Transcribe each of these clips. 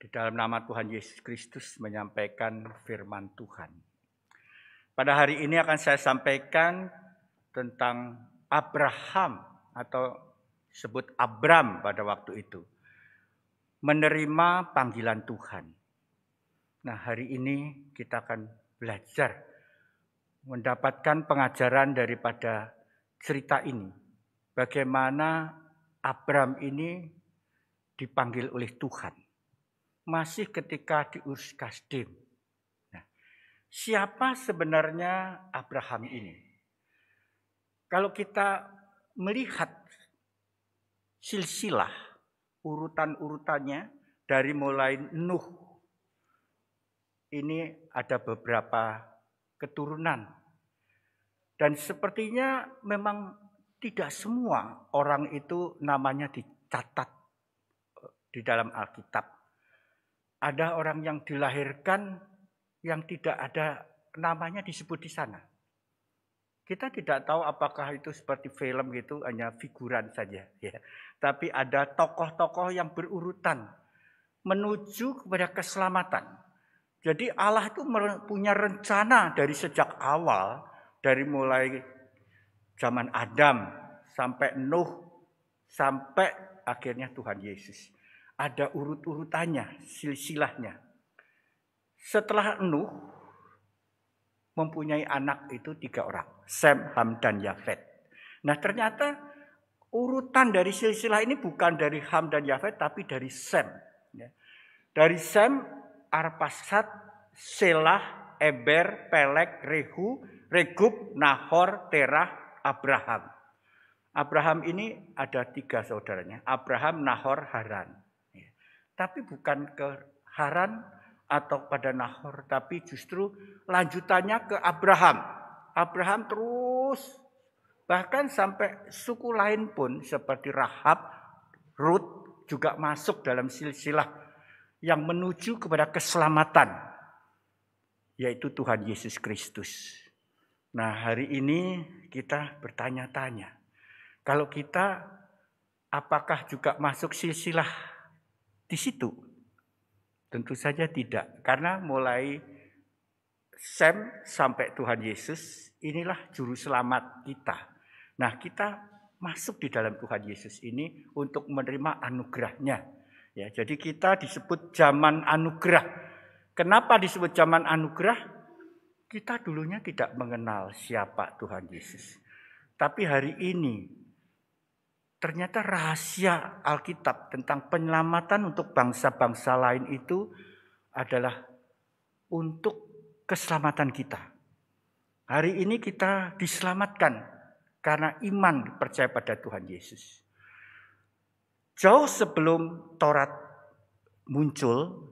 di dalam nama Tuhan Yesus Kristus menyampaikan firman Tuhan. Pada hari ini akan saya sampaikan tentang Abraham atau sebut Abram pada waktu itu. Menerima panggilan Tuhan. Nah hari ini kita akan belajar mendapatkan pengajaran daripada cerita ini. Bagaimana Abram ini dipanggil oleh Tuhan masih ketika diurus Kasdim. Nah, siapa sebenarnya Abraham ini? Kalau kita melihat silsilah urutan-urutannya dari mulai Nuh. Ini ada beberapa keturunan. Dan sepertinya memang tidak semua orang itu namanya dicatat eh, di dalam Alkitab. Ada orang yang dilahirkan yang tidak ada namanya disebut di sana. Kita tidak tahu apakah itu seperti film gitu hanya figuran saja ya. Tapi ada tokoh-tokoh yang berurutan menuju kepada keselamatan. Jadi Allah itu punya rencana dari sejak awal dari mulai zaman Adam sampai Nuh sampai akhirnya Tuhan Yesus ada urut-urutannya, silsilahnya. Setelah Nuh mempunyai anak itu tiga orang, Sem, Ham, dan Yafet. Nah ternyata urutan dari silsilah ini bukan dari Ham dan Yafet, tapi dari Sem. Ya. Dari Sem, Arpasat, Selah, Eber, Pelek, Rehu, Regub, Nahor, Terah, Abraham. Abraham ini ada tiga saudaranya, Abraham, Nahor, Haran. Tapi bukan ke Haran atau pada Nahor, tapi justru lanjutannya ke Abraham. Abraham terus bahkan sampai suku lain pun seperti Rahab, Ruth juga masuk dalam silsilah yang menuju kepada keselamatan yaitu Tuhan Yesus Kristus. Nah, hari ini kita bertanya-tanya. Kalau kita apakah juga masuk silsilah di situ? Tentu saja tidak, karena mulai Sam sampai Tuhan Yesus inilah juru selamat kita. Nah kita masuk di dalam Tuhan Yesus ini untuk menerima anugerahnya. Ya, jadi kita disebut zaman anugerah. Kenapa disebut zaman anugerah? Kita dulunya tidak mengenal siapa Tuhan Yesus. Tapi hari ini Ternyata rahasia Alkitab tentang penyelamatan untuk bangsa-bangsa lain itu adalah untuk keselamatan kita. Hari ini kita diselamatkan karena iman percaya pada Tuhan Yesus. Jauh sebelum Taurat muncul,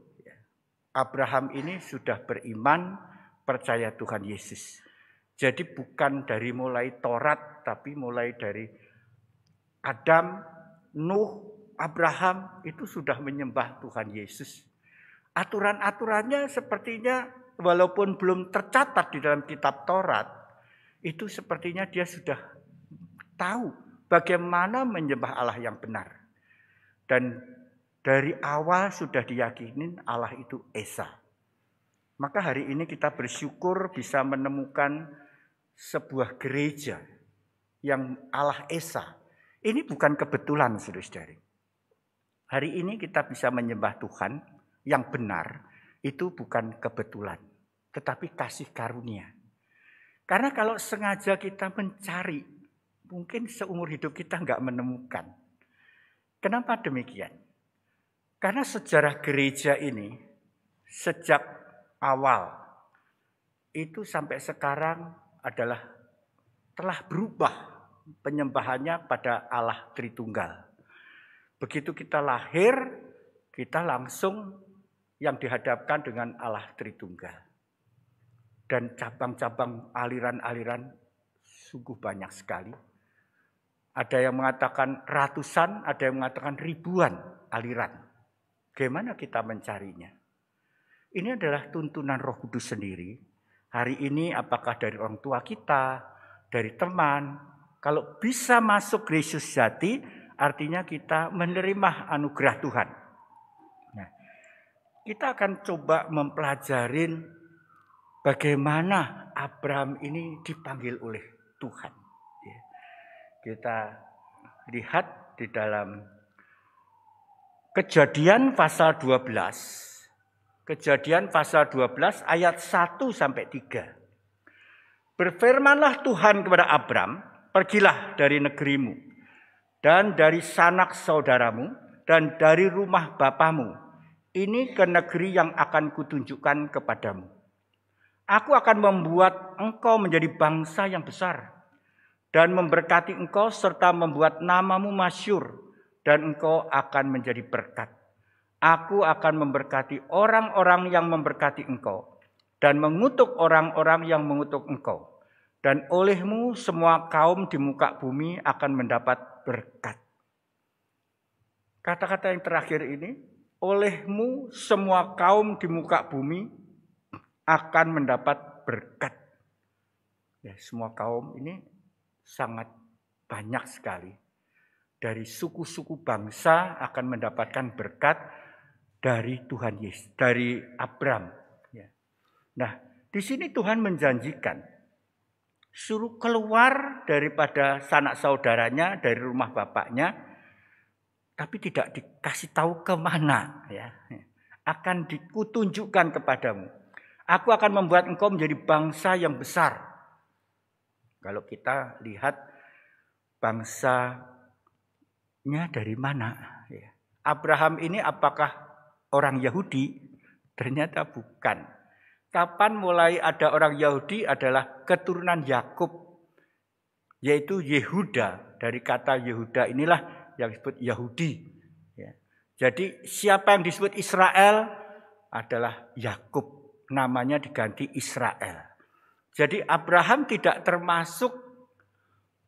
Abraham ini sudah beriman percaya Tuhan Yesus. Jadi bukan dari mulai Taurat tapi mulai dari Adam, Nuh, Abraham itu sudah menyembah Tuhan Yesus. Aturan-aturannya sepertinya walaupun belum tercatat di dalam kitab Taurat, itu sepertinya dia sudah tahu bagaimana menyembah Allah yang benar. Dan dari awal sudah diyakini Allah itu Esa. Maka hari ini kita bersyukur bisa menemukan sebuah gereja yang Allah Esa ini bukan kebetulan, saudara-saudari. Hari ini kita bisa menyembah Tuhan yang benar, itu bukan kebetulan, tetapi kasih karunia. Karena kalau sengaja kita mencari, mungkin seumur hidup kita nggak menemukan. Kenapa demikian? Karena sejarah gereja ini sejak awal itu sampai sekarang adalah telah berubah penyembahannya pada Allah Tritunggal. Begitu kita lahir, kita langsung yang dihadapkan dengan Allah Tritunggal. Dan cabang-cabang aliran-aliran sungguh banyak sekali. Ada yang mengatakan ratusan, ada yang mengatakan ribuan aliran. Gimana kita mencarinya? Ini adalah tuntunan Roh Kudus sendiri. Hari ini apakah dari orang tua kita, dari teman, kalau bisa masuk Yesus Jati, artinya kita menerima anugerah Tuhan. Nah, kita akan coba mempelajarin bagaimana Abraham ini dipanggil oleh Tuhan. Ya. Kita lihat di dalam Kejadian pasal 12. Kejadian pasal 12 ayat 1 sampai 3. Berfirmanlah Tuhan kepada Abram, Pergilah dari negerimu dan dari sanak saudaramu dan dari rumah bapamu ini ke negeri yang akan kutunjukkan kepadamu. Aku akan membuat engkau menjadi bangsa yang besar dan memberkati engkau serta membuat namamu masyur dan engkau akan menjadi berkat. Aku akan memberkati orang-orang yang memberkati engkau dan mengutuk orang-orang yang mengutuk engkau dan olehmu semua kaum di muka bumi akan mendapat berkat. Kata-kata yang terakhir ini, olehmu semua kaum di muka bumi akan mendapat berkat. Ya, semua kaum ini sangat banyak sekali. Dari suku-suku bangsa akan mendapatkan berkat dari Tuhan Yesus, dari Abram. Ya. Nah, di sini Tuhan menjanjikan suruh keluar daripada sanak saudaranya dari rumah bapaknya tapi tidak dikasih tahu kemana ya akan dikutunjukkan kepadamu aku akan membuat engkau menjadi bangsa yang besar kalau kita lihat bangsanya dari mana ya. Abraham ini apakah orang Yahudi ternyata bukan kapan mulai ada orang Yahudi adalah keturunan Yakub yaitu Yehuda dari kata Yehuda inilah yang disebut Yahudi ya. jadi siapa yang disebut Israel adalah Yakub namanya diganti Israel jadi Abraham tidak termasuk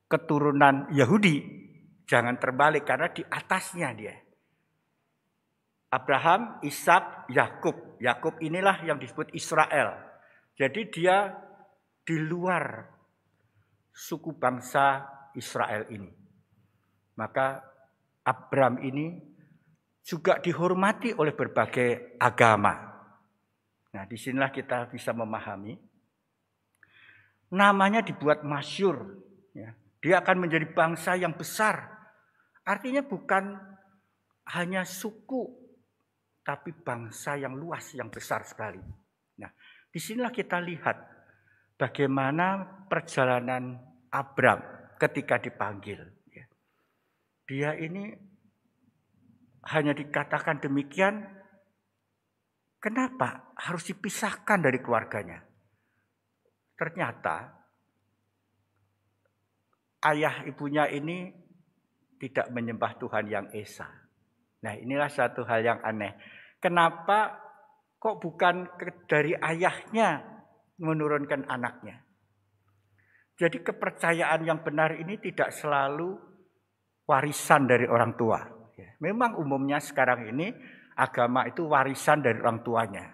keturunan Yahudi jangan terbalik karena di atasnya dia Abraham, Ishak, Yakub. Yakub inilah yang disebut Israel. Jadi dia di luar suku bangsa Israel ini. Maka Abraham ini juga dihormati oleh berbagai agama. Nah, disinilah kita bisa memahami namanya dibuat masyur. Ya. Dia akan menjadi bangsa yang besar. Artinya bukan hanya suku tapi bangsa yang luas, yang besar sekali. Nah, disinilah kita lihat bagaimana perjalanan Abram ketika dipanggil. Ya. Dia ini hanya dikatakan demikian, kenapa harus dipisahkan dari keluarganya? Ternyata ayah ibunya ini tidak menyembah Tuhan yang Esa. Nah inilah satu hal yang aneh Kenapa kok bukan dari ayahnya menurunkan anaknya? Jadi kepercayaan yang benar ini tidak selalu warisan dari orang tua. Ya, memang umumnya sekarang ini agama itu warisan dari orang tuanya.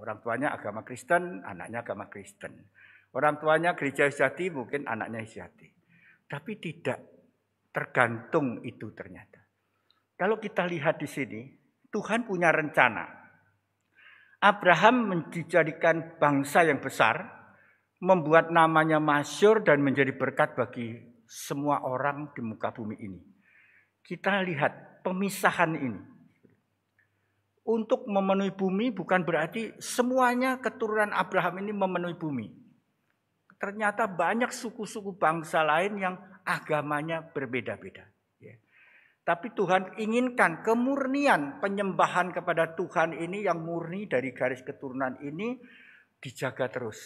Orang tuanya agama Kristen, anaknya agama Kristen. Orang tuanya gereja sejati, mungkin anaknya sejati. Tapi tidak tergantung itu ternyata. Kalau kita lihat di sini, Tuhan punya rencana. Abraham menjadikan bangsa yang besar, membuat namanya masyur dan menjadi berkat bagi semua orang di muka bumi ini. Kita lihat pemisahan ini. Untuk memenuhi bumi bukan berarti semuanya keturunan Abraham ini memenuhi bumi. Ternyata banyak suku-suku bangsa lain yang agamanya berbeda-beda. Tapi Tuhan inginkan kemurnian penyembahan kepada Tuhan ini yang murni dari garis keturunan ini dijaga terus.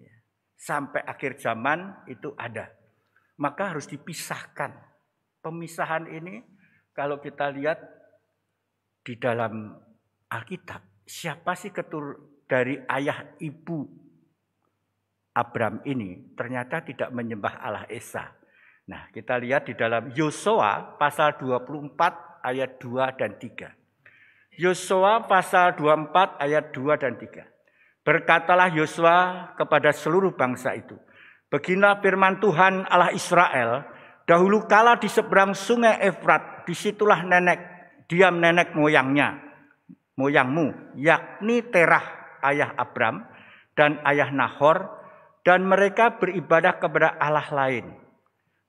Ya. Sampai akhir zaman itu ada. Maka harus dipisahkan. Pemisahan ini kalau kita lihat di dalam Alkitab. Siapa sih ketur dari ayah ibu Abram ini? Ternyata tidak menyembah Allah Esa Nah, kita lihat di dalam Yosua pasal 24 ayat 2 dan 3. Yosua pasal 24 ayat 2 dan 3. Berkatalah Yosua kepada seluruh bangsa itu. Beginilah firman Tuhan Allah Israel. Dahulu kala di seberang sungai Efrat, disitulah nenek, diam nenek moyangnya, moyangmu, yakni Terah ayah Abram dan ayah Nahor, dan mereka beribadah kepada Allah lain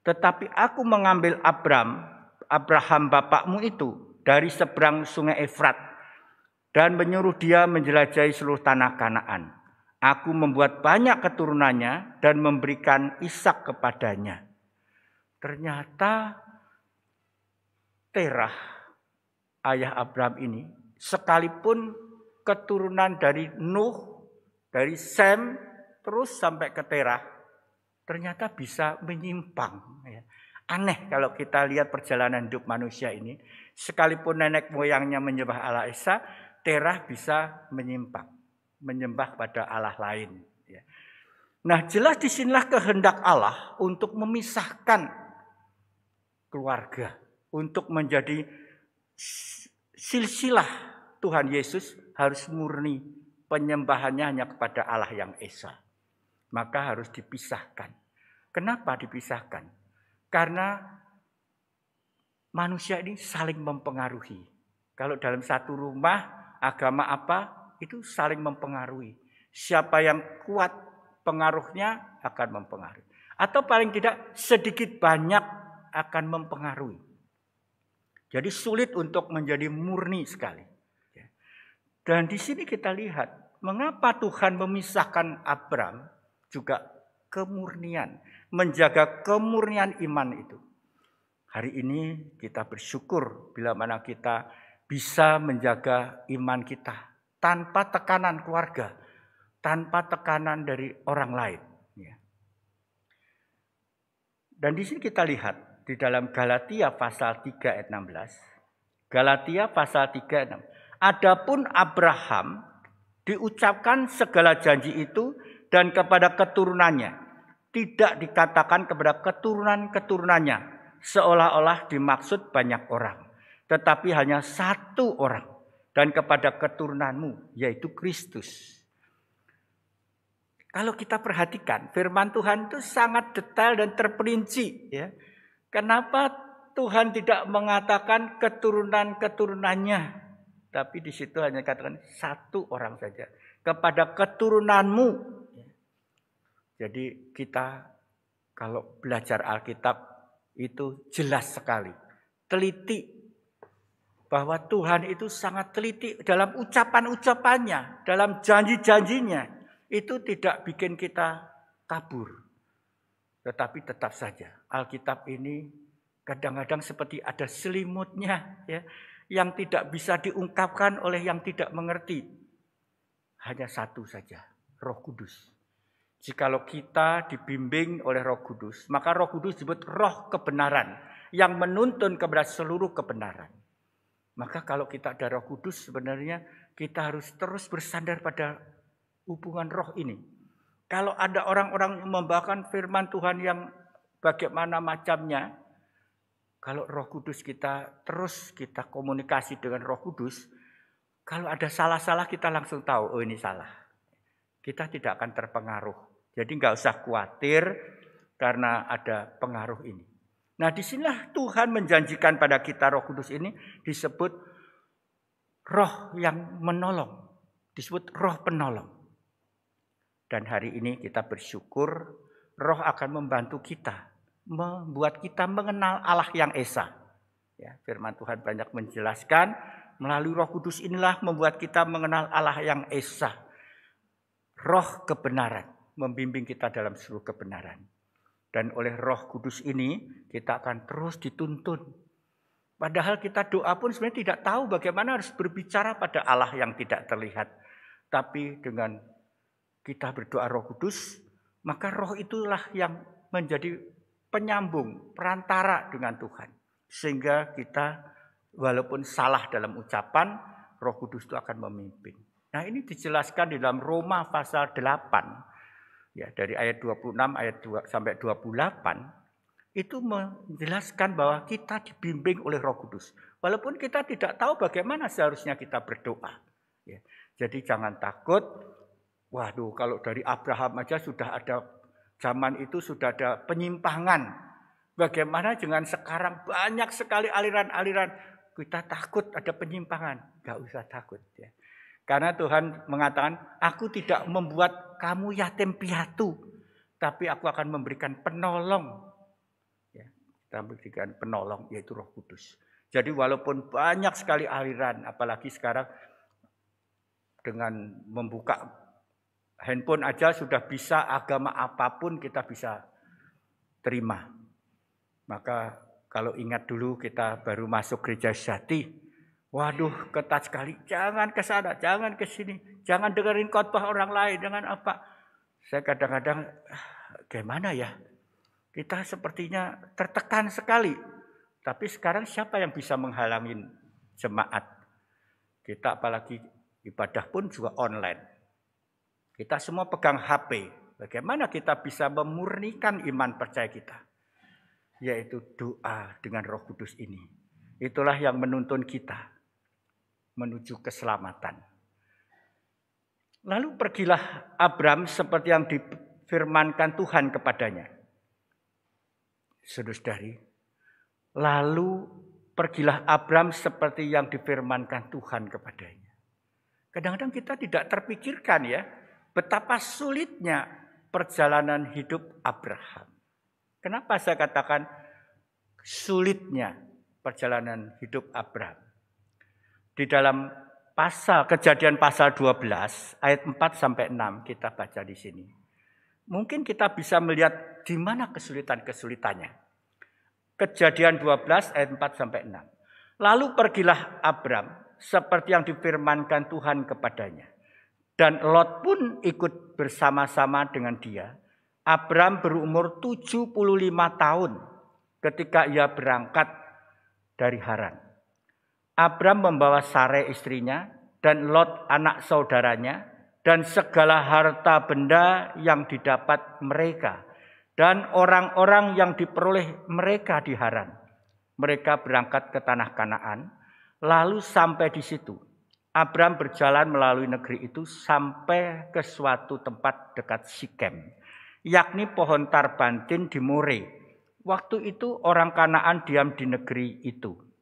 tetapi aku mengambil Abram, Abraham bapakmu itu dari seberang sungai Efrat dan menyuruh dia menjelajahi seluruh tanah Kanaan. Aku membuat banyak keturunannya dan memberikan Ishak kepadanya. Ternyata Terah, ayah Abraham ini, sekalipun keturunan dari Nuh, dari Sem, terus sampai ke Terah, ternyata bisa menyimpang. Ya. Aneh kalau kita lihat perjalanan hidup manusia ini. Sekalipun nenek moyangnya menyembah Allah Esa, Terah bisa menyimpang. Menyembah pada Allah lain. Ya. Nah jelas disinilah kehendak Allah untuk memisahkan keluarga. Untuk menjadi silsilah Tuhan Yesus harus murni. Penyembahannya hanya kepada Allah yang Esa maka harus dipisahkan. Kenapa dipisahkan? Karena manusia ini saling mempengaruhi. Kalau dalam satu rumah, agama apa itu saling mempengaruhi. Siapa yang kuat pengaruhnya akan mempengaruhi, atau paling tidak sedikit banyak akan mempengaruhi. Jadi sulit untuk menjadi murni sekali. Dan di sini kita lihat mengapa Tuhan memisahkan Abram juga kemurnian, menjaga kemurnian iman itu. Hari ini kita bersyukur bila mana kita bisa menjaga iman kita tanpa tekanan keluarga, tanpa tekanan dari orang lain. Ya. Dan di sini kita lihat di dalam Galatia pasal 3 ayat 16. Galatia pasal 3 ayat 16. Adapun Abraham diucapkan segala janji itu dan kepada keturunannya. Tidak dikatakan kepada keturunan-keturunannya. Seolah-olah dimaksud banyak orang. Tetapi hanya satu orang. Dan kepada keturunanmu, yaitu Kristus. Kalau kita perhatikan, firman Tuhan itu sangat detail dan terperinci. Ya. Kenapa Tuhan tidak mengatakan keturunan-keturunannya? Tapi di situ hanya katakan satu orang saja. Kepada keturunanmu jadi kita kalau belajar Alkitab itu jelas sekali. Teliti bahwa Tuhan itu sangat teliti dalam ucapan-ucapannya, dalam janji-janjinya. Itu tidak bikin kita kabur. Tetapi tetap saja Alkitab ini kadang-kadang seperti ada selimutnya ya yang tidak bisa diungkapkan oleh yang tidak mengerti. Hanya satu saja, Roh Kudus Jikalau kita dibimbing oleh Roh Kudus, maka Roh Kudus disebut roh kebenaran yang menuntun kepada seluruh kebenaran. Maka kalau kita ada Roh Kudus sebenarnya kita harus terus bersandar pada hubungan roh ini. Kalau ada orang-orang yang membawakan firman Tuhan yang bagaimana macamnya, kalau Roh Kudus kita terus kita komunikasi dengan Roh Kudus, kalau ada salah-salah kita langsung tahu, oh ini salah. Kita tidak akan terpengaruh jadi nggak usah khawatir karena ada pengaruh ini. Nah disinilah Tuhan menjanjikan pada kita roh kudus ini disebut roh yang menolong. Disebut roh penolong. Dan hari ini kita bersyukur roh akan membantu kita. Membuat kita mengenal Allah yang Esa. Ya, firman Tuhan banyak menjelaskan melalui Roh Kudus inilah membuat kita mengenal Allah yang esa, Roh kebenaran membimbing kita dalam seluruh kebenaran. Dan oleh roh kudus ini kita akan terus dituntun. Padahal kita doa pun sebenarnya tidak tahu bagaimana harus berbicara pada Allah yang tidak terlihat. Tapi dengan kita berdoa roh kudus, maka roh itulah yang menjadi penyambung, perantara dengan Tuhan. Sehingga kita walaupun salah dalam ucapan, roh kudus itu akan memimpin. Nah ini dijelaskan di dalam Roma pasal 8 ya dari ayat 26 ayat 2 sampai 28 itu menjelaskan bahwa kita dibimbing oleh Roh Kudus. Walaupun kita tidak tahu bagaimana seharusnya kita berdoa. Ya. Jadi jangan takut. Waduh, kalau dari Abraham aja sudah ada zaman itu sudah ada penyimpangan. Bagaimana dengan sekarang banyak sekali aliran-aliran kita takut ada penyimpangan. Gak usah takut ya. Karena Tuhan mengatakan, aku tidak membuat kamu yatim piatu, tapi aku akan memberikan penolong. Ya, kita memberikan penolong, yaitu roh kudus. Jadi walaupun banyak sekali aliran, apalagi sekarang dengan membuka handphone aja sudah bisa agama apapun kita bisa terima. Maka kalau ingat dulu kita baru masuk gereja sejati, Waduh, ketat sekali. Jangan ke sana, jangan ke sini. Jangan dengerin khotbah orang lain dengan apa. Saya kadang-kadang ah, gimana ya? Kita sepertinya tertekan sekali. Tapi sekarang siapa yang bisa menghalangi jemaat? Kita apalagi ibadah pun juga online. Kita semua pegang HP. Bagaimana kita bisa memurnikan iman percaya kita? Yaitu doa dengan roh kudus ini. Itulah yang menuntun kita menuju keselamatan. Lalu pergilah Abram seperti yang difirmankan Tuhan kepadanya. Sudah saudari lalu pergilah Abram seperti yang difirmankan Tuhan kepadanya. Kadang-kadang kita tidak terpikirkan ya, betapa sulitnya perjalanan hidup Abraham. Kenapa saya katakan sulitnya perjalanan hidup Abraham? di dalam pasal kejadian pasal 12 ayat 4 sampai 6 kita baca di sini. Mungkin kita bisa melihat di mana kesulitan-kesulitannya. Kejadian 12 ayat 4 sampai 6. Lalu pergilah Abram seperti yang difirmankan Tuhan kepadanya. Dan Lot pun ikut bersama-sama dengan dia. Abram berumur 75 tahun ketika ia berangkat dari Haran. Abram membawa Sare istrinya dan Lot anak saudaranya dan segala harta benda yang didapat mereka dan orang-orang yang diperoleh mereka di Haran. Mereka berangkat ke tanah Kanaan, lalu sampai di situ. Abram berjalan melalui negeri itu sampai ke suatu tempat dekat Sikem, yakni pohon tarbantin di More. Waktu itu orang Kanaan diam di negeri itu.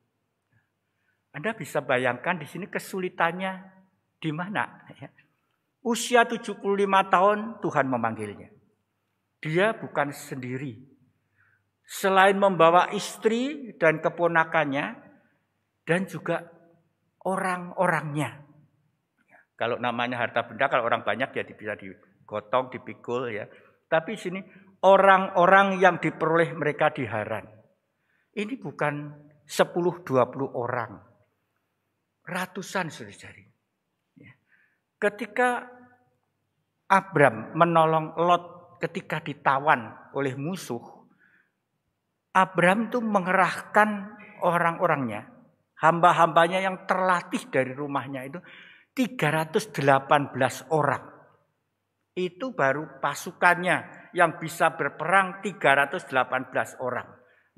Anda bisa bayangkan di sini kesulitannya di mana? Ya? Usia 75 tahun Tuhan memanggilnya. Dia bukan sendiri. Selain membawa istri dan keponakannya dan juga orang-orangnya. Ya, kalau namanya harta benda, kalau orang banyak ya bisa digotong, dipikul ya. Tapi sini orang-orang yang diperoleh mereka di Ini bukan 10-20 orang. Ratusan saudara-saudari. Ya. Ketika Abram menolong Lot ketika ditawan oleh musuh, Abram itu mengerahkan orang-orangnya, hamba-hambanya yang terlatih dari rumahnya itu 318 orang. Itu baru pasukannya yang bisa berperang 318 orang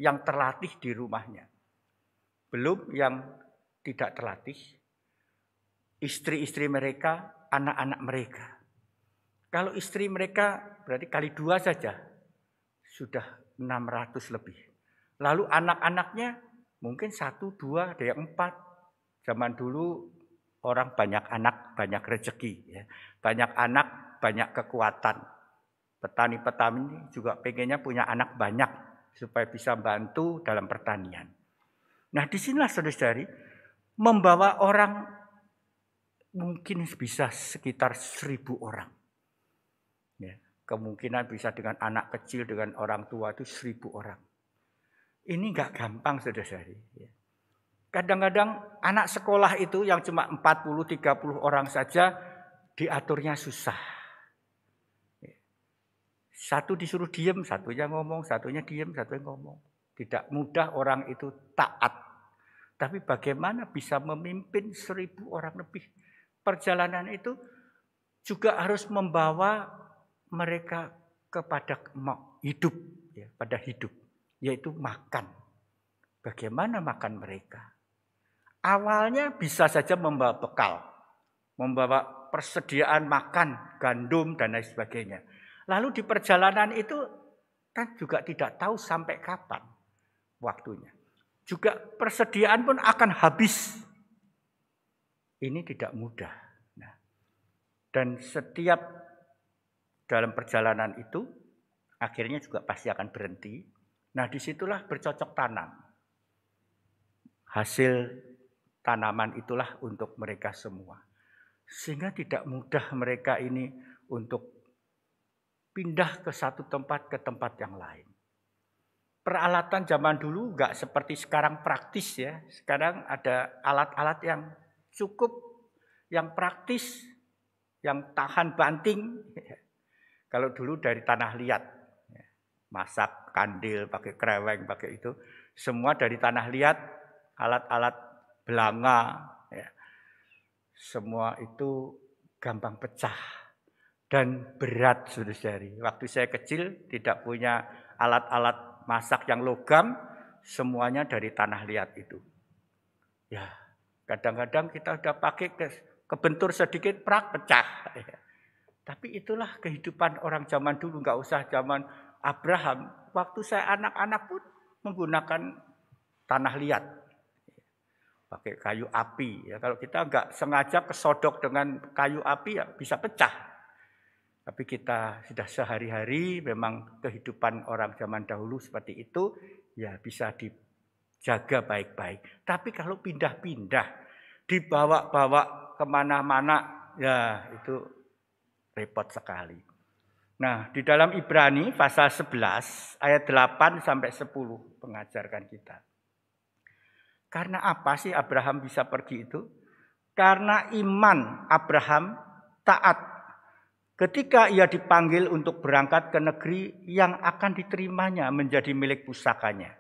yang terlatih di rumahnya. Belum yang tidak terlatih, istri-istri mereka, anak-anak mereka. Kalau istri mereka berarti kali dua saja sudah 600 lebih. Lalu anak-anaknya mungkin satu, dua, ada yang empat. Zaman dulu orang banyak anak, banyak rezeki. Ya. Banyak anak, banyak kekuatan. Petani-petani juga pengennya punya anak banyak supaya bisa bantu dalam pertanian. Nah disinilah saudara-saudari membawa orang mungkin bisa sekitar seribu orang. Ya, kemungkinan bisa dengan anak kecil, dengan orang tua itu seribu orang. Ini nggak gampang saudara-saudari. Ya. Kadang-kadang anak sekolah itu yang cuma 40-30 orang saja diaturnya susah. Ya. Satu disuruh diem, satunya ngomong, satunya diem, satunya ngomong. Tidak mudah orang itu taat tapi bagaimana bisa memimpin seribu orang lebih? Perjalanan itu juga harus membawa mereka kepada hidup, ya, pada hidup, yaitu makan. Bagaimana makan mereka? Awalnya bisa saja membawa bekal, membawa persediaan makan, gandum, dan lain sebagainya. Lalu di perjalanan itu kan juga tidak tahu sampai kapan waktunya juga persediaan pun akan habis. Ini tidak mudah. Nah, dan setiap dalam perjalanan itu akhirnya juga pasti akan berhenti. Nah disitulah bercocok tanam. Hasil tanaman itulah untuk mereka semua. Sehingga tidak mudah mereka ini untuk pindah ke satu tempat ke tempat yang lain peralatan zaman dulu nggak seperti sekarang praktis ya. Sekarang ada alat-alat yang cukup, yang praktis, yang tahan banting. Kalau dulu dari tanah liat, ya, masak kandil pakai kereweng pakai itu, semua dari tanah liat, alat-alat belanga, ya. semua itu gampang pecah dan berat sudah dari. Waktu saya kecil tidak punya alat-alat masak yang logam, semuanya dari tanah liat itu. Ya, kadang-kadang kita sudah pakai ke, kebentur sedikit prak pecah. Tapi itulah kehidupan orang zaman dulu, nggak usah zaman Abraham. Waktu saya anak-anak pun menggunakan tanah liat, pakai kayu api. Ya, kalau kita nggak sengaja kesodok dengan kayu api ya bisa pecah. Tapi kita sudah sehari-hari memang kehidupan orang zaman dahulu seperti itu ya bisa dijaga baik-baik. Tapi kalau pindah-pindah, dibawa-bawa kemana-mana ya itu repot sekali. Nah di dalam Ibrani pasal 11 ayat 8 sampai 10 mengajarkan kita. Karena apa sih Abraham bisa pergi itu? Karena iman Abraham taat Ketika ia dipanggil untuk berangkat ke negeri yang akan diterimanya menjadi milik pusakanya.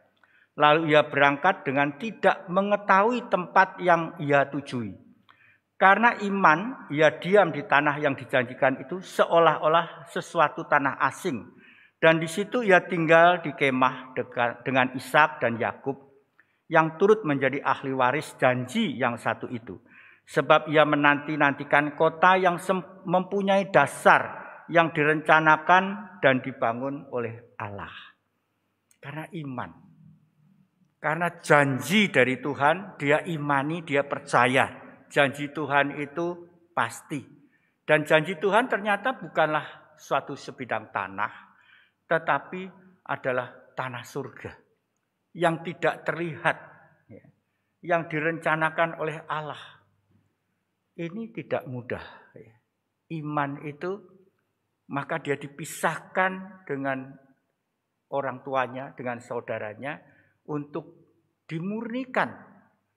Lalu ia berangkat dengan tidak mengetahui tempat yang ia tujui. Karena iman, ia diam di tanah yang dijanjikan itu seolah-olah sesuatu tanah asing. Dan di situ ia tinggal di kemah dengan Ishak dan Yakub yang turut menjadi ahli waris janji yang satu itu. Sebab ia menanti-nantikan kota yang mempunyai dasar yang direncanakan dan dibangun oleh Allah. Karena iman. Karena janji dari Tuhan, dia imani, dia percaya. Janji Tuhan itu pasti. Dan janji Tuhan ternyata bukanlah suatu sebidang tanah, tetapi adalah tanah surga yang tidak terlihat, ya, yang direncanakan oleh Allah ini tidak mudah. Ya. Iman itu maka dia dipisahkan dengan orang tuanya, dengan saudaranya untuk dimurnikan.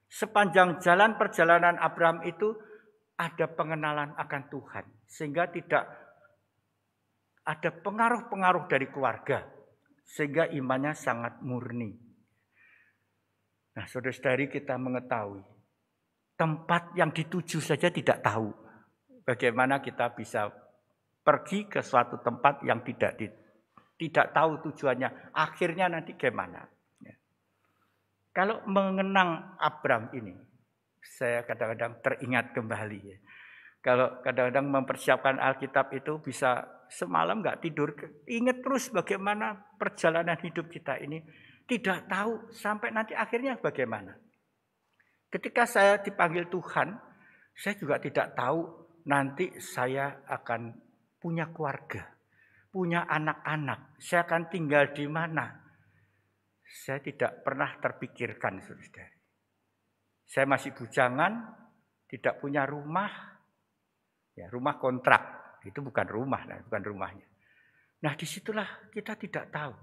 Sepanjang jalan perjalanan Abraham itu ada pengenalan akan Tuhan sehingga tidak ada pengaruh-pengaruh dari keluarga sehingga imannya sangat murni. Nah, saudara-saudari kita mengetahui tempat yang dituju saja tidak tahu. Bagaimana kita bisa pergi ke suatu tempat yang tidak di, tidak tahu tujuannya, akhirnya nanti gimana? Ya. Kalau mengenang Abram ini, saya kadang-kadang teringat kembali. Ya. Kalau kadang-kadang mempersiapkan Alkitab itu bisa semalam nggak tidur, ingat terus bagaimana perjalanan hidup kita ini, tidak tahu sampai nanti akhirnya bagaimana. Ketika saya dipanggil Tuhan, saya juga tidak tahu nanti saya akan punya keluarga, punya anak-anak, saya akan tinggal di mana. Saya tidak pernah terpikirkan, saudara. Saya masih bujangan, tidak punya rumah, ya rumah kontrak, itu bukan rumah, nah, bukan rumahnya. Nah disitulah kita tidak tahu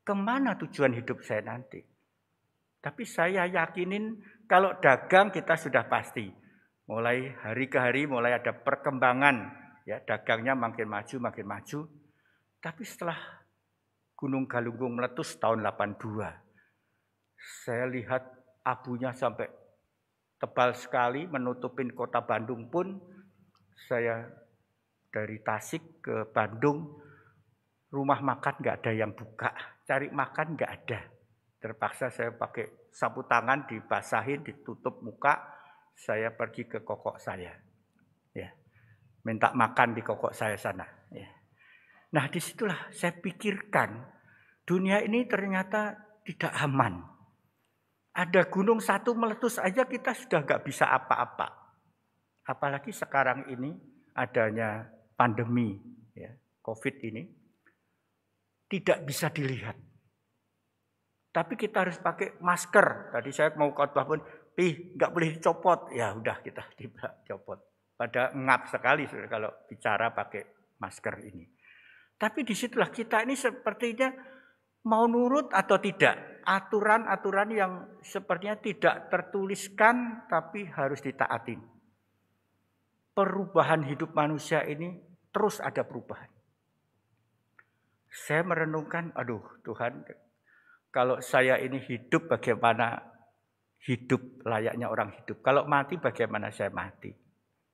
kemana tujuan hidup saya nanti. Tapi saya yakinin kalau dagang kita sudah pasti. Mulai hari ke hari mulai ada perkembangan. ya Dagangnya makin maju, makin maju. Tapi setelah Gunung Galunggung meletus tahun 82, saya lihat abunya sampai tebal sekali menutupin kota Bandung pun saya dari Tasik ke Bandung rumah makan nggak ada yang buka cari makan nggak ada terpaksa saya pakai sapu tangan dibasahin, ditutup muka, saya pergi ke kokok saya. Ya. Minta makan di kokok saya sana. Ya. Nah disitulah saya pikirkan dunia ini ternyata tidak aman. Ada gunung satu meletus aja kita sudah nggak bisa apa-apa. Apalagi sekarang ini adanya pandemi ya, COVID ini tidak bisa dilihat tapi kita harus pakai masker. Tadi saya mau khotbah pun, ih nggak boleh dicopot. Ya udah kita tidak copot. Pada ngap sekali kalau bicara pakai masker ini. Tapi disitulah kita ini sepertinya mau nurut atau tidak. Aturan-aturan yang sepertinya tidak tertuliskan tapi harus ditaatin. Perubahan hidup manusia ini terus ada perubahan. Saya merenungkan, aduh Tuhan kalau saya ini hidup bagaimana hidup layaknya orang hidup. Kalau mati bagaimana saya mati.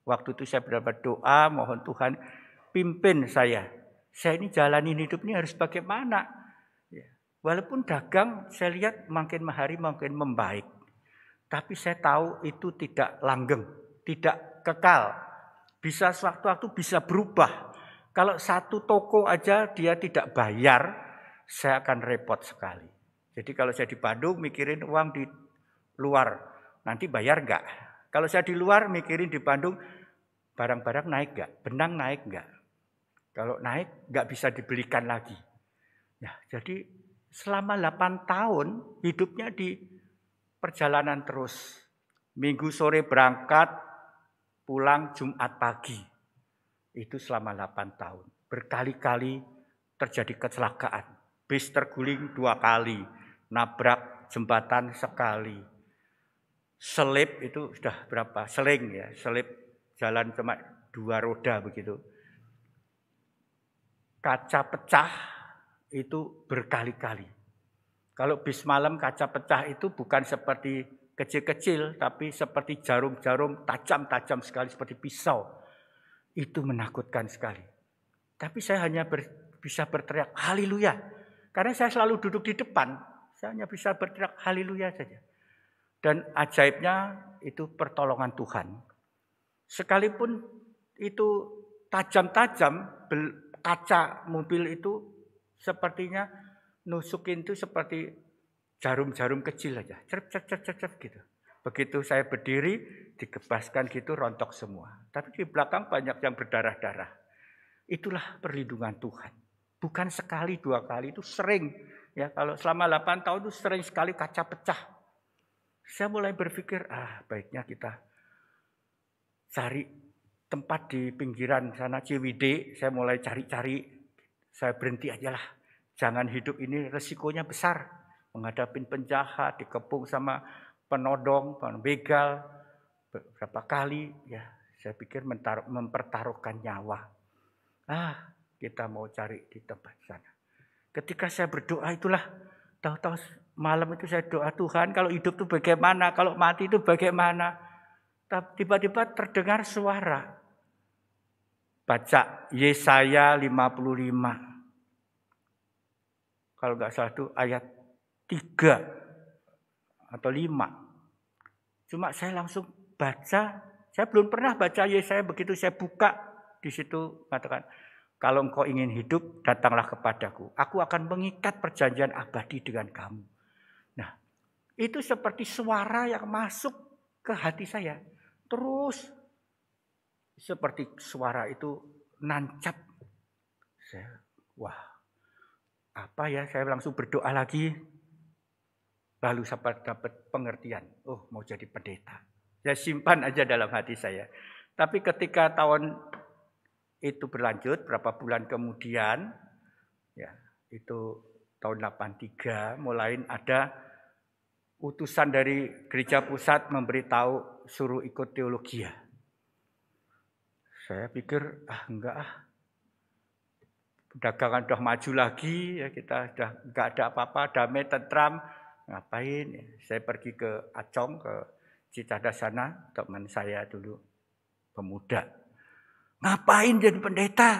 Waktu itu saya benar doa mohon Tuhan pimpin saya. Saya ini jalanin hidup ini harus bagaimana. Ya, walaupun dagang saya lihat makin mahari makin membaik. Tapi saya tahu itu tidak langgeng, tidak kekal. Bisa sewaktu-waktu bisa berubah. Kalau satu toko aja dia tidak bayar, saya akan repot sekali. Jadi kalau saya di Bandung mikirin uang di luar, nanti bayar enggak? Kalau saya di luar mikirin di Bandung barang-barang naik enggak? Benang naik enggak? Kalau naik enggak bisa dibelikan lagi. Nah, jadi selama 8 tahun hidupnya di perjalanan terus. Minggu sore berangkat, pulang Jumat pagi. Itu selama 8 tahun. Berkali-kali terjadi kecelakaan. Bis terguling dua kali nabrak jembatan sekali. Selip itu sudah berapa? Seling ya, selip jalan cuma dua roda begitu. Kaca pecah itu berkali-kali. Kalau bis malam kaca pecah itu bukan seperti kecil-kecil, tapi seperti jarum-jarum tajam-tajam sekali, seperti pisau. Itu menakutkan sekali. Tapi saya hanya ber, bisa berteriak, haleluya. Karena saya selalu duduk di depan. Saya hanya bisa berteriak haleluya saja. Dan ajaibnya itu pertolongan Tuhan. Sekalipun itu tajam-tajam kaca mobil itu sepertinya nusukin itu seperti jarum-jarum kecil aja. Cep, cep, cep, cep, cerp gitu. Begitu saya berdiri, dikebaskan gitu rontok semua. Tapi di belakang banyak yang berdarah-darah. Itulah perlindungan Tuhan. Bukan sekali dua kali itu sering Ya, kalau selama 8 tahun itu sering sekali kaca pecah. Saya mulai berpikir, ah baiknya kita cari tempat di pinggiran sana CWD. saya mulai cari-cari, saya berhenti aja lah, Jangan hidup ini resikonya besar. Menghadapi penjahat, dikepung sama penodong, begal, berapa kali ya saya pikir mentar, mempertaruhkan nyawa. Ah, kita mau cari di tempat sana. Ketika saya berdoa itulah tahu-tahu malam itu saya doa Tuhan kalau hidup itu bagaimana, kalau mati itu bagaimana. Tiba-tiba terdengar suara. Baca Yesaya 55. Kalau nggak salah itu ayat 3 atau 5. Cuma saya langsung baca, saya belum pernah baca Yesaya begitu saya buka di situ katakan kalau engkau ingin hidup, datanglah kepadaku. Aku akan mengikat perjanjian abadi dengan kamu. Nah, itu seperti suara yang masuk ke hati saya. Terus seperti suara itu nancap. Saya, wah, apa ya? Saya langsung berdoa lagi. Lalu sempat dapat pengertian. Oh, mau jadi pendeta. Saya simpan aja dalam hati saya. Tapi ketika tahun itu berlanjut berapa bulan kemudian ya itu tahun 83 mulai ada utusan dari gereja pusat memberitahu suruh ikut teologi ya. Saya pikir ah enggak ah perdagangan sudah maju lagi ya kita sudah enggak ada apa-apa damai tentram ngapain ya saya pergi ke Acong ke Cicadas sana teman saya dulu pemuda Ngapain jadi pendeta?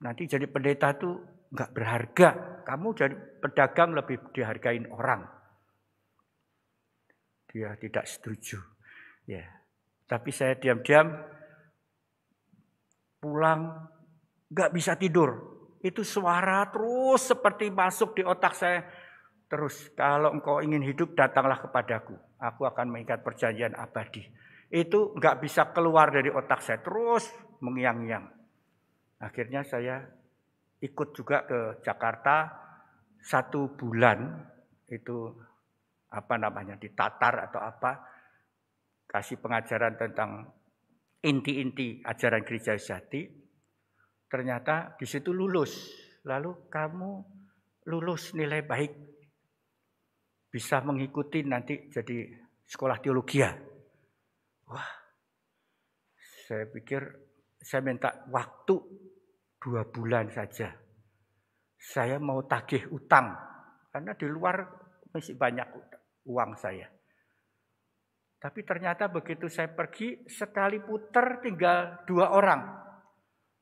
Nanti jadi pendeta itu nggak berharga. Kamu jadi pedagang lebih dihargain orang. Dia tidak setuju. Ya. Tapi saya diam-diam pulang nggak bisa tidur. Itu suara terus seperti masuk di otak saya. Terus kalau engkau ingin hidup datanglah kepadaku. Aku akan mengikat perjanjian abadi itu nggak bisa keluar dari otak saya terus mengiang-ngiang. Akhirnya saya ikut juga ke Jakarta satu bulan itu apa namanya di Tatar atau apa kasih pengajaran tentang inti-inti ajaran gereja sejati ternyata di situ lulus lalu kamu lulus nilai baik bisa mengikuti nanti jadi sekolah teologi ya Wah, saya pikir saya minta waktu dua bulan saja. Saya mau tagih utang karena di luar masih banyak uang saya. Tapi ternyata begitu saya pergi sekali puter tinggal dua orang.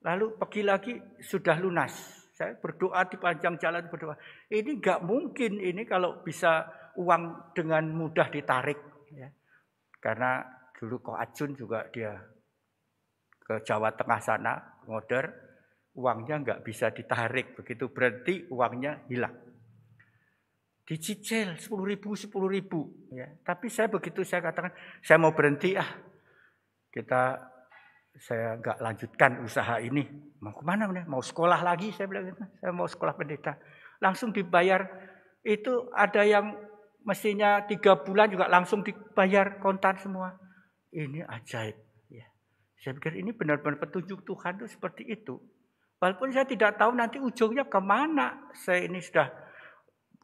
Lalu pergi lagi sudah lunas. Saya berdoa di panjang jalan berdoa. Ini nggak mungkin ini kalau bisa uang dengan mudah ditarik. Ya. Karena Dulu kok Ajun juga dia ke Jawa Tengah sana, ngoder, uangnya nggak bisa ditarik. Begitu berhenti, uangnya hilang. Dicicil 10 ribu, 10 ribu. Ya. Tapi saya begitu saya katakan, saya mau berhenti ah. Kita saya nggak lanjutkan usaha ini. Mau kemana? Mau sekolah lagi? Saya bilang, gitu. saya mau sekolah pendeta. Langsung dibayar. Itu ada yang mestinya tiga bulan juga langsung dibayar kontan semua ini ajaib. Ya. Saya pikir ini benar-benar petunjuk Tuhan itu seperti itu. Walaupun saya tidak tahu nanti ujungnya kemana. Saya ini sudah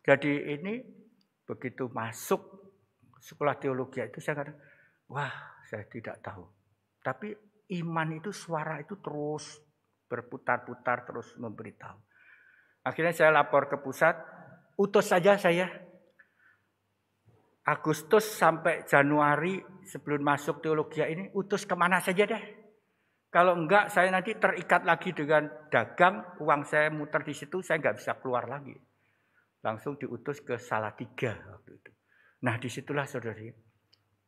jadi ini begitu masuk sekolah teologi itu saya kata, wah saya tidak tahu. Tapi iman itu suara itu terus berputar-putar terus memberitahu. Akhirnya saya lapor ke pusat, utus saja saya Agustus sampai Januari sebelum masuk teologi ini utus kemana saja deh. Kalau enggak saya nanti terikat lagi dengan dagang, uang saya muter di situ, saya enggak bisa keluar lagi. Langsung diutus ke Salatiga waktu itu. Nah disitulah saudari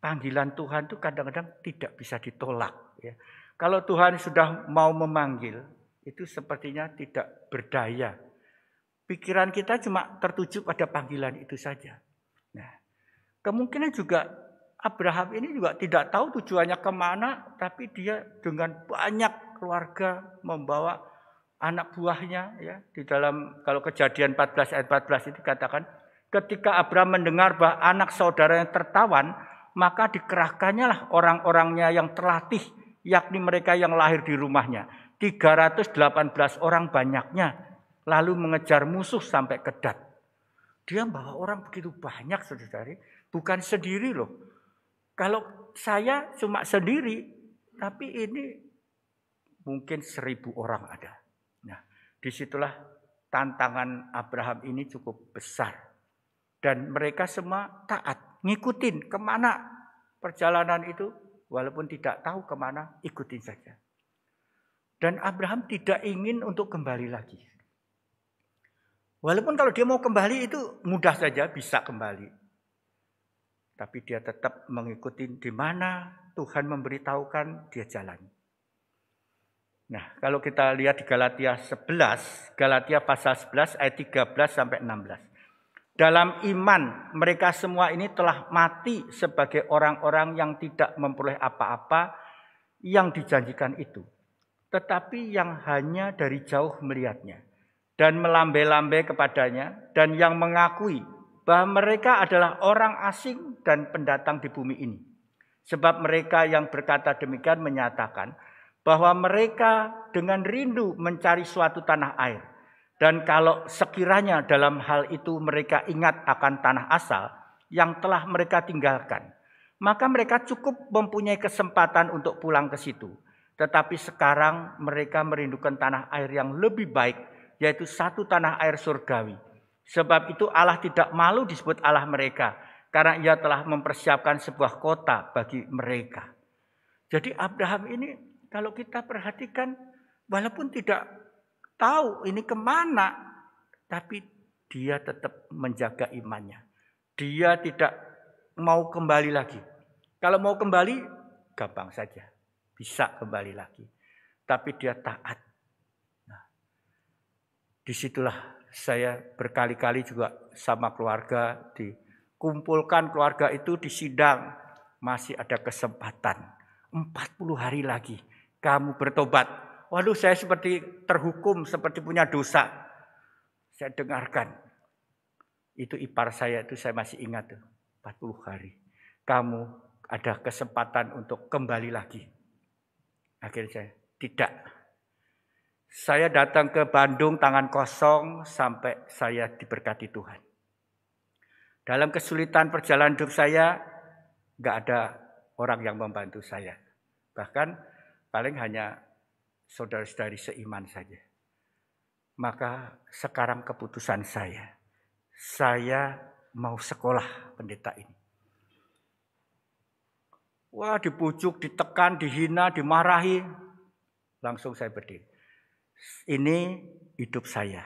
panggilan Tuhan itu kadang-kadang tidak bisa ditolak. Ya. Kalau Tuhan sudah mau memanggil, itu sepertinya tidak berdaya. Pikiran kita cuma tertuju pada panggilan itu saja. Kemungkinan juga Abraham ini juga tidak tahu tujuannya kemana, tapi dia dengan banyak keluarga membawa anak buahnya ya di dalam kalau kejadian 14 ayat 14 itu katakan ketika Abraham mendengar bahwa anak saudaranya tertawan maka dikerahkannya lah orang-orangnya yang terlatih yakni mereka yang lahir di rumahnya 318 orang banyaknya lalu mengejar musuh sampai ke Dat. Dia bawa orang begitu banyak saudari Bukan sendiri loh. Kalau saya cuma sendiri, tapi ini mungkin seribu orang ada. Nah, disitulah tantangan Abraham ini cukup besar. Dan mereka semua taat, ngikutin kemana perjalanan itu. Walaupun tidak tahu kemana, ikutin saja. Dan Abraham tidak ingin untuk kembali lagi. Walaupun kalau dia mau kembali itu mudah saja bisa kembali. Tapi dia tetap mengikuti di mana Tuhan memberitahukan dia jalan. Nah, kalau kita lihat di Galatia 11, Galatia pasal 11 ayat 13 sampai 16. Dalam iman mereka semua ini telah mati sebagai orang-orang yang tidak memperoleh apa-apa yang dijanjikan itu. Tetapi yang hanya dari jauh melihatnya dan melambai-lambai kepadanya dan yang mengakui bahwa mereka adalah orang asing dan pendatang di bumi ini. Sebab mereka yang berkata demikian menyatakan bahwa mereka dengan rindu mencari suatu tanah air. Dan kalau sekiranya dalam hal itu mereka ingat akan tanah asal yang telah mereka tinggalkan, maka mereka cukup mempunyai kesempatan untuk pulang ke situ. Tetapi sekarang mereka merindukan tanah air yang lebih baik, yaitu satu tanah air surgawi, Sebab itu Allah tidak malu disebut Allah mereka karena ia telah mempersiapkan sebuah kota bagi mereka. Jadi Abraham ini kalau kita perhatikan walaupun tidak tahu ini kemana tapi dia tetap menjaga imannya. Dia tidak mau kembali lagi. Kalau mau kembali gampang saja. Bisa kembali lagi. Tapi dia taat. Nah, disitulah saya berkali-kali juga sama keluarga dikumpulkan keluarga itu di sidang masih ada kesempatan 40 hari lagi kamu bertobat waduh saya seperti terhukum seperti punya dosa saya dengarkan itu ipar saya itu saya masih ingat tuh 40 hari kamu ada kesempatan untuk kembali lagi akhirnya saya tidak saya datang ke Bandung tangan kosong sampai saya diberkati Tuhan. Dalam kesulitan perjalanan hidup saya, nggak ada orang yang membantu saya. Bahkan paling hanya saudara-saudari seiman saja. Maka sekarang keputusan saya, saya mau sekolah pendeta ini. Wah dipujuk, ditekan, dihina, dimarahi. Langsung saya berdiri. Ini hidup saya.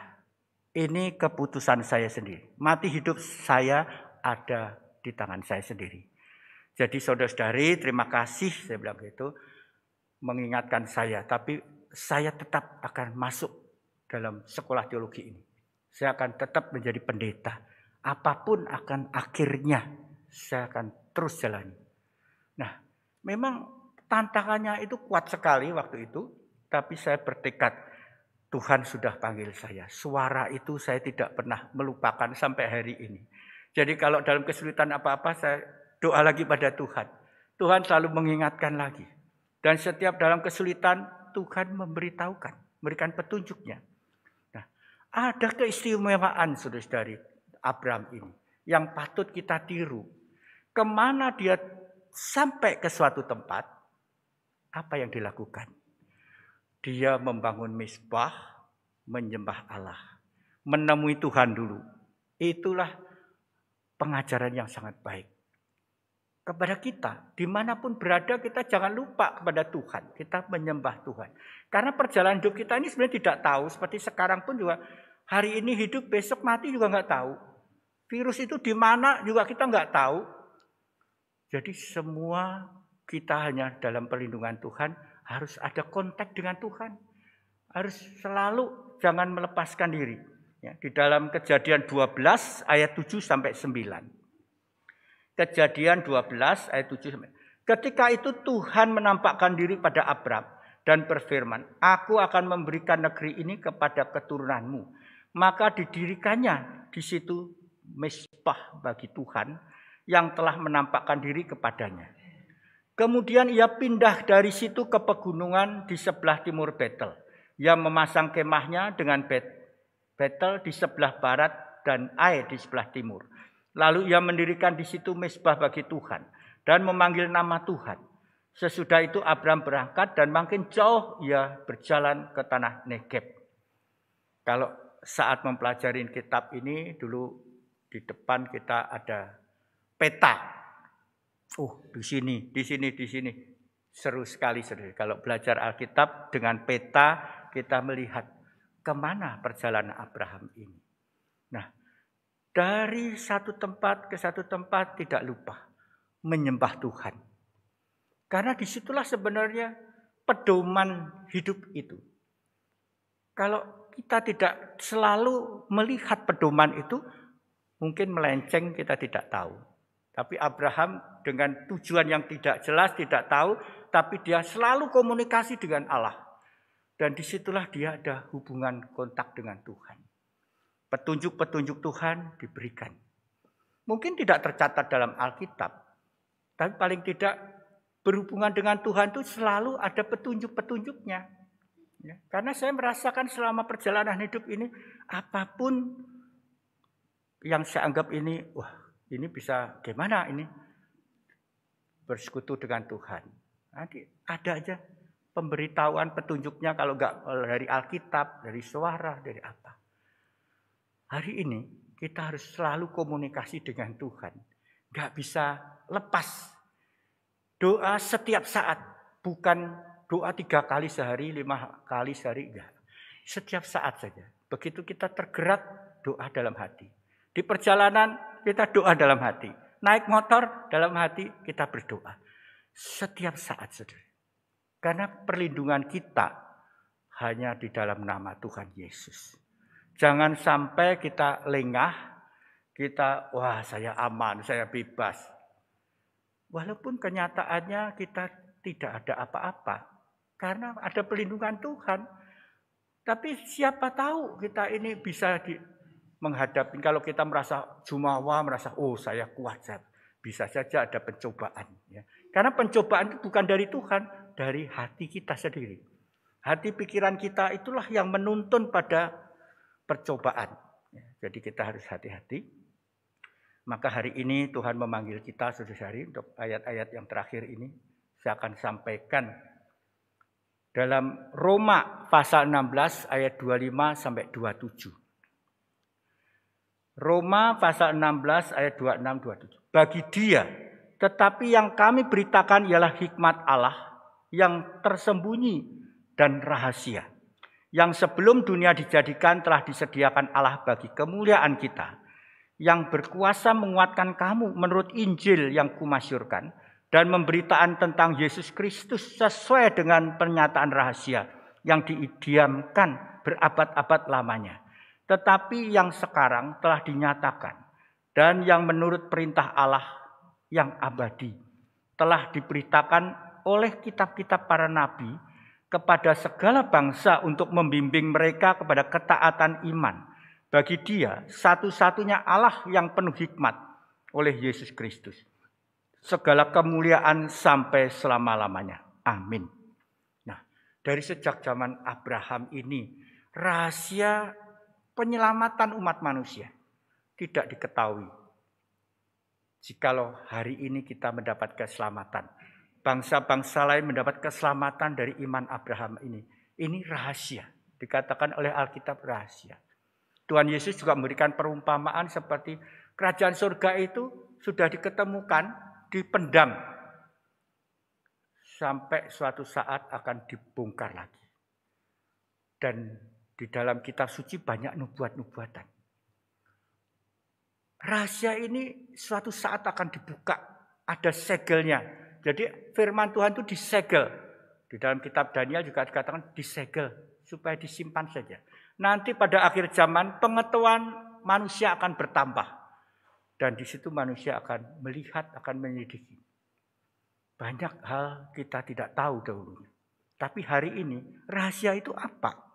Ini keputusan saya sendiri. Mati hidup saya ada di tangan saya sendiri. Jadi saudara-saudari, terima kasih saya bilang begitu mengingatkan saya, tapi saya tetap akan masuk dalam sekolah teologi ini. Saya akan tetap menjadi pendeta. Apapun akan akhirnya saya akan terus jalani. Nah, memang tantangannya itu kuat sekali waktu itu, tapi saya bertekad Tuhan sudah panggil saya. Suara itu saya tidak pernah melupakan sampai hari ini. Jadi kalau dalam kesulitan apa-apa saya doa lagi pada Tuhan. Tuhan selalu mengingatkan lagi. Dan setiap dalam kesulitan Tuhan memberitahukan, memberikan petunjuknya. Nah, ada keistimewaan sudah dari Abraham ini yang patut kita tiru. Kemana dia sampai ke suatu tempat, apa yang dilakukan? Dia membangun misbah, menyembah Allah. Menemui Tuhan dulu. Itulah pengajaran yang sangat baik. Kepada kita, dimanapun berada kita jangan lupa kepada Tuhan. Kita menyembah Tuhan. Karena perjalanan hidup kita ini sebenarnya tidak tahu. Seperti sekarang pun juga hari ini hidup, besok mati juga nggak tahu. Virus itu di mana juga kita nggak tahu. Jadi semua kita hanya dalam perlindungan Tuhan harus ada kontak dengan Tuhan. Harus selalu jangan melepaskan diri. Ya, di dalam kejadian 12 ayat 7 sampai 9. Kejadian 12 ayat 7 sampai Ketika itu Tuhan menampakkan diri pada Abram dan berfirman, Aku akan memberikan negeri ini kepada keturunanmu. Maka didirikannya di situ mesbah bagi Tuhan yang telah menampakkan diri kepadanya. Kemudian ia pindah dari situ ke pegunungan di sebelah timur Betel. Ia memasang kemahnya dengan Bet Betel di sebelah barat dan Ai di sebelah timur. Lalu ia mendirikan di situ mesbah bagi Tuhan dan memanggil nama Tuhan. Sesudah itu Abram berangkat dan makin jauh ia berjalan ke tanah Negeb. Kalau saat mempelajari kitab ini dulu di depan kita ada peta Oh, di sini, di sini, di sini. Seru sekali, seru. Kalau belajar Alkitab dengan peta, kita melihat kemana perjalanan Abraham ini. Nah, dari satu tempat ke satu tempat tidak lupa menyembah Tuhan. Karena disitulah sebenarnya pedoman hidup itu. Kalau kita tidak selalu melihat pedoman itu, mungkin melenceng kita tidak tahu. Tapi Abraham dengan tujuan yang tidak jelas, tidak tahu, tapi dia selalu komunikasi dengan Allah. Dan disitulah dia ada hubungan kontak dengan Tuhan. Petunjuk-petunjuk Tuhan diberikan. Mungkin tidak tercatat dalam Alkitab, tapi paling tidak berhubungan dengan Tuhan itu selalu ada petunjuk-petunjuknya. Ya, karena saya merasakan selama perjalanan hidup ini, apapun yang saya anggap ini, wah ini bisa gimana ini? bersekutu dengan Tuhan. Nanti ada aja pemberitahuan petunjuknya kalau nggak eh, dari Alkitab, dari suara, dari apa. Hari ini kita harus selalu komunikasi dengan Tuhan. enggak bisa lepas. Doa setiap saat. Bukan doa tiga kali sehari, lima kali sehari. Enggak. Setiap saat saja. Begitu kita tergerak, doa dalam hati. Di perjalanan kita doa dalam hati naik motor, dalam hati kita berdoa. Setiap saat, saudara. Karena perlindungan kita hanya di dalam nama Tuhan Yesus. Jangan sampai kita lengah, kita, wah saya aman, saya bebas. Walaupun kenyataannya kita tidak ada apa-apa. Karena ada perlindungan Tuhan. Tapi siapa tahu kita ini bisa di, menghadapi kalau kita merasa jumawa, merasa oh saya kuat saya Bisa saja ada pencobaan ya. Karena pencobaan itu bukan dari Tuhan, dari hati kita sendiri. Hati pikiran kita itulah yang menuntun pada percobaan. Ya. Jadi kita harus hati-hati. Maka hari ini Tuhan memanggil kita hari untuk ayat-ayat yang terakhir ini. Saya akan sampaikan dalam Roma pasal 16 ayat 25 sampai 27. Roma pasal 16 ayat 26 27. Bagi dia, tetapi yang kami beritakan ialah hikmat Allah yang tersembunyi dan rahasia. Yang sebelum dunia dijadikan telah disediakan Allah bagi kemuliaan kita. Yang berkuasa menguatkan kamu menurut Injil yang kumasyurkan. Dan memberitaan tentang Yesus Kristus sesuai dengan pernyataan rahasia yang diidiamkan berabad-abad lamanya tetapi yang sekarang telah dinyatakan dan yang menurut perintah Allah yang abadi telah diberitakan oleh kitab-kitab para nabi kepada segala bangsa untuk membimbing mereka kepada ketaatan iman. Bagi dia satu-satunya Allah yang penuh hikmat oleh Yesus Kristus. Segala kemuliaan sampai selama-lamanya. Amin. Nah, dari sejak zaman Abraham ini rahasia penyelamatan umat manusia tidak diketahui. Jikalau hari ini kita mendapat keselamatan, bangsa-bangsa lain mendapat keselamatan dari iman Abraham ini. Ini rahasia, dikatakan oleh Alkitab rahasia. Tuhan Yesus juga memberikan perumpamaan seperti kerajaan surga itu sudah diketemukan, dipendam. Sampai suatu saat akan dibongkar lagi. Dan di dalam kitab suci banyak nubuat-nubuatan. Rahasia ini suatu saat akan dibuka. Ada segelnya. Jadi firman Tuhan itu disegel. Di dalam kitab Daniel juga dikatakan disegel. Supaya disimpan saja. Nanti pada akhir zaman pengetahuan manusia akan bertambah. Dan di situ manusia akan melihat, akan menyelidiki. Banyak hal kita tidak tahu dahulu. Tapi hari ini rahasia itu apa?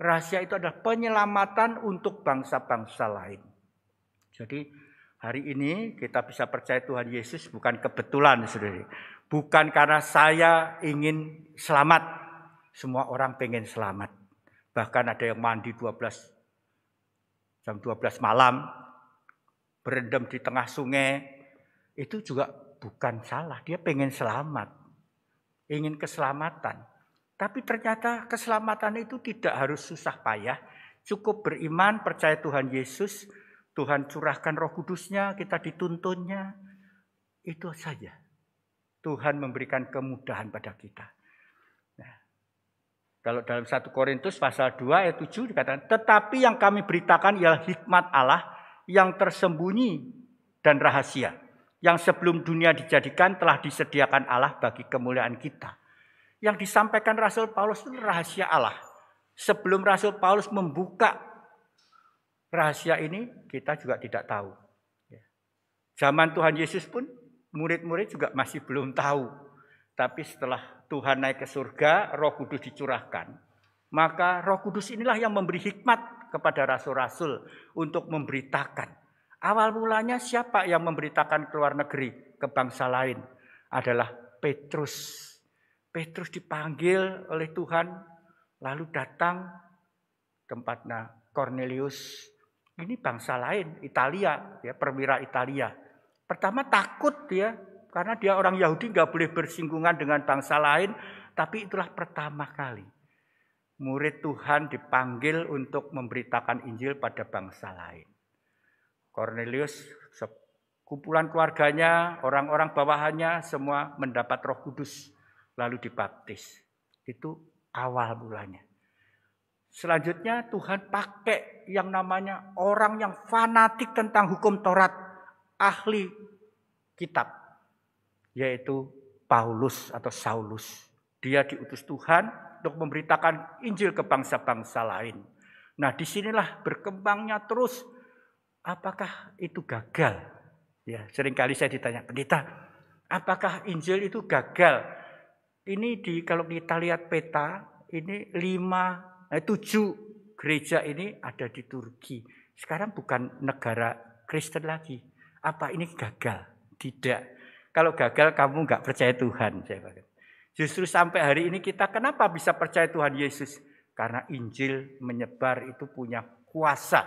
Rahasia itu adalah penyelamatan untuk bangsa-bangsa lain. Jadi hari ini kita bisa percaya Tuhan Yesus bukan kebetulan, sendiri, Bukan karena saya ingin selamat. Semua orang pengen selamat. Bahkan ada yang mandi 12 jam 12 malam, berendam di tengah sungai. Itu juga bukan salah, dia pengen selamat. Ingin keselamatan. Tapi ternyata keselamatan itu tidak harus susah payah. Cukup beriman, percaya Tuhan Yesus, Tuhan curahkan roh kudusnya, kita dituntunnya. Itu saja. Tuhan memberikan kemudahan pada kita. Nah, kalau dalam 1 Korintus pasal 2 ayat 7 dikatakan, tetapi yang kami beritakan ialah hikmat Allah yang tersembunyi dan rahasia. Yang sebelum dunia dijadikan telah disediakan Allah bagi kemuliaan kita yang disampaikan Rasul Paulus itu rahasia Allah. Sebelum Rasul Paulus membuka rahasia ini, kita juga tidak tahu. Ya. Zaman Tuhan Yesus pun murid-murid juga masih belum tahu. Tapi setelah Tuhan naik ke surga, Roh Kudus dicurahkan. Maka Roh Kudus inilah yang memberi hikmat kepada rasul-rasul untuk memberitakan. Awal mulanya siapa yang memberitakan ke luar negeri ke bangsa lain adalah Petrus Petrus dipanggil oleh Tuhan, lalu datang tempatnya Cornelius. Ini bangsa lain, Italia, ya perwira Italia. Pertama takut dia, ya, karena dia orang Yahudi nggak boleh bersinggungan dengan bangsa lain. Tapi itulah pertama kali murid Tuhan dipanggil untuk memberitakan Injil pada bangsa lain. Cornelius, kumpulan keluarganya, orang-orang bawahannya semua mendapat roh kudus lalu dibaptis. Itu awal bulannya Selanjutnya Tuhan pakai yang namanya orang yang fanatik tentang hukum Taurat, ahli kitab, yaitu Paulus atau Saulus. Dia diutus Tuhan untuk memberitakan Injil ke bangsa-bangsa lain. Nah, disinilah berkembangnya terus. Apakah itu gagal? Ya, seringkali saya ditanya pendeta, apakah Injil itu gagal? ini di kalau kita lihat peta ini lima eh, tujuh gereja ini ada di Turki. Sekarang bukan negara Kristen lagi. Apa ini gagal? Tidak. Kalau gagal kamu nggak percaya Tuhan. Saya Justru sampai hari ini kita kenapa bisa percaya Tuhan Yesus? Karena Injil menyebar itu punya kuasa.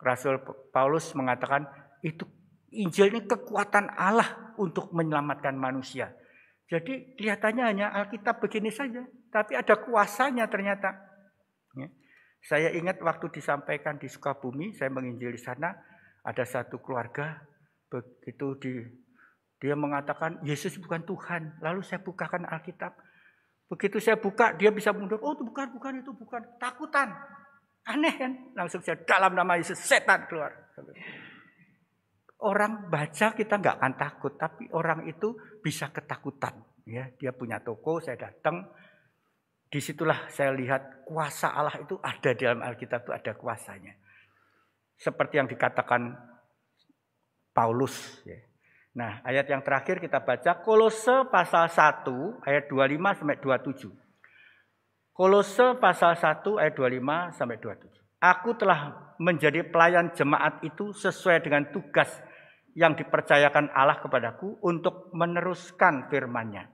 Rasul Paulus mengatakan itu Injil ini kekuatan Allah untuk menyelamatkan manusia. Jadi kelihatannya hanya Alkitab begini saja, tapi ada kuasanya ternyata. Ya. Saya ingat waktu disampaikan di Sukabumi, saya menginjil di sana, ada satu keluarga begitu di dia mengatakan Yesus bukan Tuhan. Lalu saya bukakan Alkitab. Begitu saya buka, dia bisa mundur. Oh, itu bukan, bukan, itu bukan. Takutan. Aneh kan? Langsung saya dalam nama Yesus, setan keluar. Orang baca kita nggak akan takut, tapi orang itu bisa ketakutan. Ya, dia punya toko, saya datang. Disitulah saya lihat kuasa Allah itu ada di dalam Alkitab itu ada kuasanya. Seperti yang dikatakan Paulus. Ya. Nah ayat yang terakhir kita baca Kolose pasal 1 ayat 25 sampai 27. Kolose pasal 1 ayat 25 sampai 27. Aku telah menjadi pelayan jemaat itu sesuai dengan tugas yang dipercayakan Allah kepadaku untuk meneruskan firman-Nya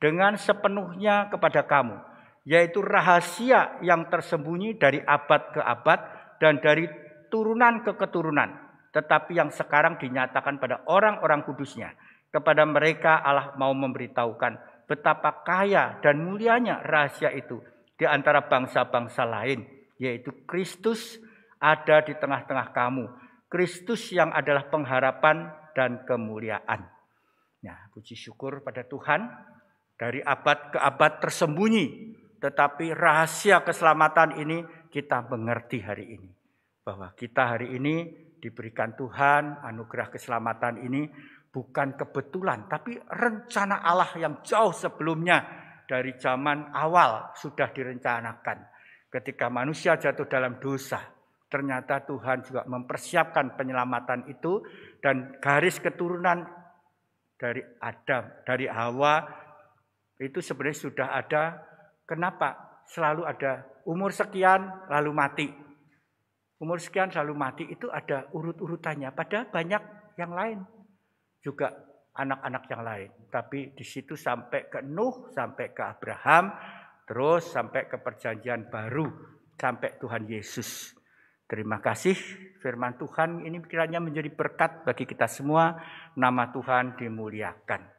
dengan sepenuhnya kepada kamu, yaitu rahasia yang tersembunyi dari abad ke abad dan dari turunan ke keturunan, tetapi yang sekarang dinyatakan pada orang-orang kudusnya. Kepada mereka Allah mau memberitahukan betapa kaya dan mulianya rahasia itu di antara bangsa-bangsa lain, yaitu Kristus ada di tengah-tengah kamu Kristus yang adalah pengharapan dan kemuliaan. Nah, puji syukur pada Tuhan dari abad ke abad tersembunyi, tetapi rahasia keselamatan ini kita mengerti hari ini bahwa kita hari ini diberikan Tuhan anugerah keselamatan ini bukan kebetulan tapi rencana Allah yang jauh sebelumnya dari zaman awal sudah direncanakan ketika manusia jatuh dalam dosa Ternyata Tuhan juga mempersiapkan penyelamatan itu dan garis keturunan dari Adam, dari Hawa itu sebenarnya sudah ada. Kenapa? Selalu ada umur sekian lalu mati. Umur sekian lalu mati itu ada urut-urutannya. Pada banyak yang lain juga anak-anak yang lain. Tapi di situ sampai ke Nuh, sampai ke Abraham, terus sampai ke perjanjian baru, sampai Tuhan Yesus. Terima kasih firman Tuhan ini kiranya menjadi berkat bagi kita semua. Nama Tuhan dimuliakan.